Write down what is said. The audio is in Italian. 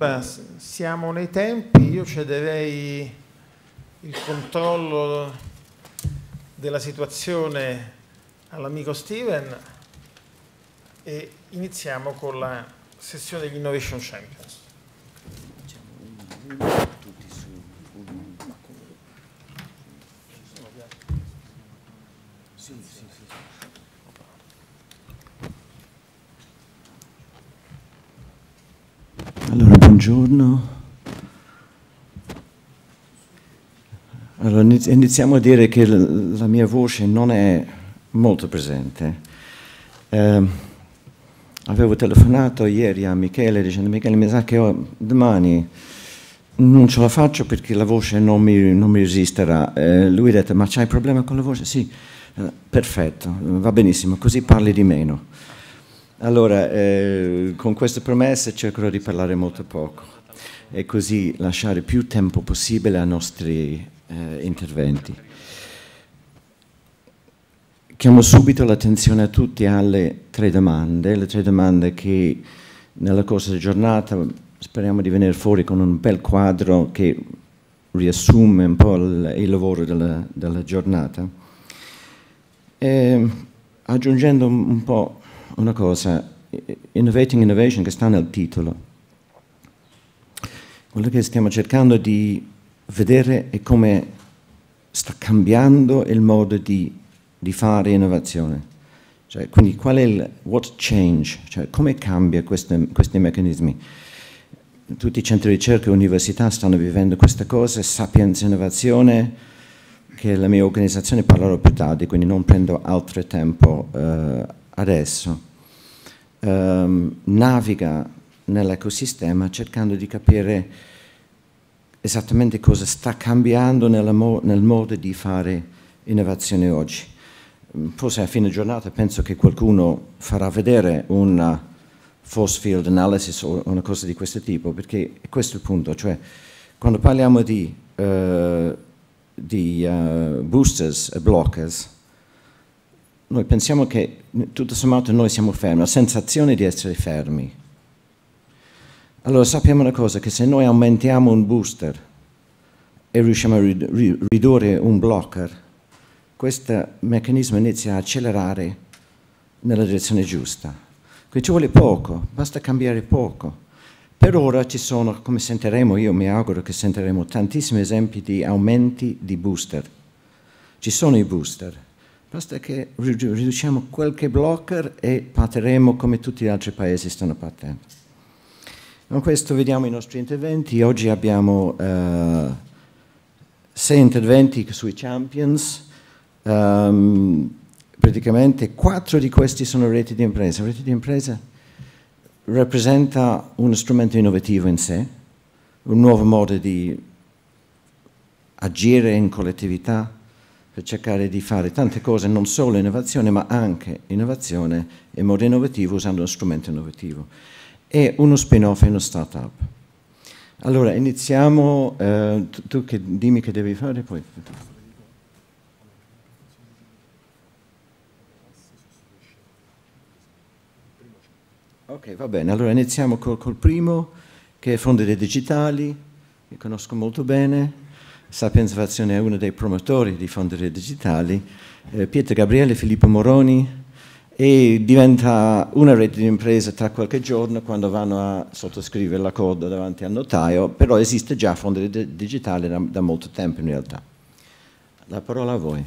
Beh, siamo nei tempi, io cederei il controllo della situazione all'amico Steven e iniziamo con la sessione degli Innovation Champions. Sì, sì, sì. buongiorno. Allora, iniziamo a dire che la mia voce non è molto presente. Eh, avevo telefonato ieri a Michele dicendo Michele mi sa che io, domani non ce la faccio perché la voce non mi, non mi resisterà. Eh, lui ha detto ma c'hai problema con la voce? Sì, eh, perfetto, va benissimo, così parli di meno. Allora, eh, con queste promesse cercherò di parlare molto poco e così lasciare più tempo possibile ai nostri eh, interventi. Chiamo subito l'attenzione a tutti alle tre domande, le tre domande che nella corso della giornata speriamo di venire fuori con un bel quadro che riassume un po' il, il lavoro della, della giornata. E, eh, aggiungendo un po' una cosa, Innovating Innovation che sta nel titolo. Quello che stiamo cercando di vedere è come sta cambiando il modo di, di fare innovazione. Cioè, quindi qual è il what change, cioè come cambia queste, questi meccanismi. Tutti i centri di ricerca e università stanno vivendo queste cose, Sapienza Innovazione, che è la mia organizzazione, parlerò più tardi, quindi non prendo altro tempo eh, adesso ehm, naviga nell'ecosistema cercando di capire esattamente cosa sta cambiando mo nel modo di fare innovazione oggi. Mm, forse a fine giornata penso che qualcuno farà vedere una force field analysis o una cosa di questo tipo, perché è questo il punto, cioè quando parliamo di, uh, di uh, boosters e blockers, noi pensiamo che tutto sommato noi siamo fermi, la sensazione di essere fermi. Allora sappiamo una cosa, che se noi aumentiamo un booster e riusciamo a ridurre un blocker, questo meccanismo inizia a accelerare nella direzione giusta. Quindi ci vuole poco, basta cambiare poco. Per ora ci sono, come sentiremo, io mi auguro che sentiremo tantissimi esempi di aumenti di booster. Ci sono i booster, Basta che riduciamo qualche blocker e partiremo come tutti gli altri paesi stanno partendo. Con questo vediamo i nostri interventi. Oggi abbiamo uh, sei interventi sui champions. Um, praticamente quattro di questi sono reti di impresa. Reti di impresa rappresenta uno strumento innovativo in sé, un nuovo modo di agire in collettività, per cercare di fare tante cose, non solo innovazione, ma anche innovazione in modo innovativo usando uno strumento innovativo. E uno spin-off e uno start-up. Allora, iniziamo, eh, tu, che, dimmi che devi fare poi. Ok, va bene, allora iniziamo col, col primo, che è Fondi dei Digitali, che conosco molto bene, Sapienza Fazione è uno dei promotori di Fonderie Digitali, eh, Pietro Gabriele, Filippo Moroni, e diventa una rete di imprese tra qualche giorno quando vanno a sottoscrivere l'accordo davanti al notaio, però esiste già Fonderia Digitale da, da molto tempo in realtà. La parola a voi.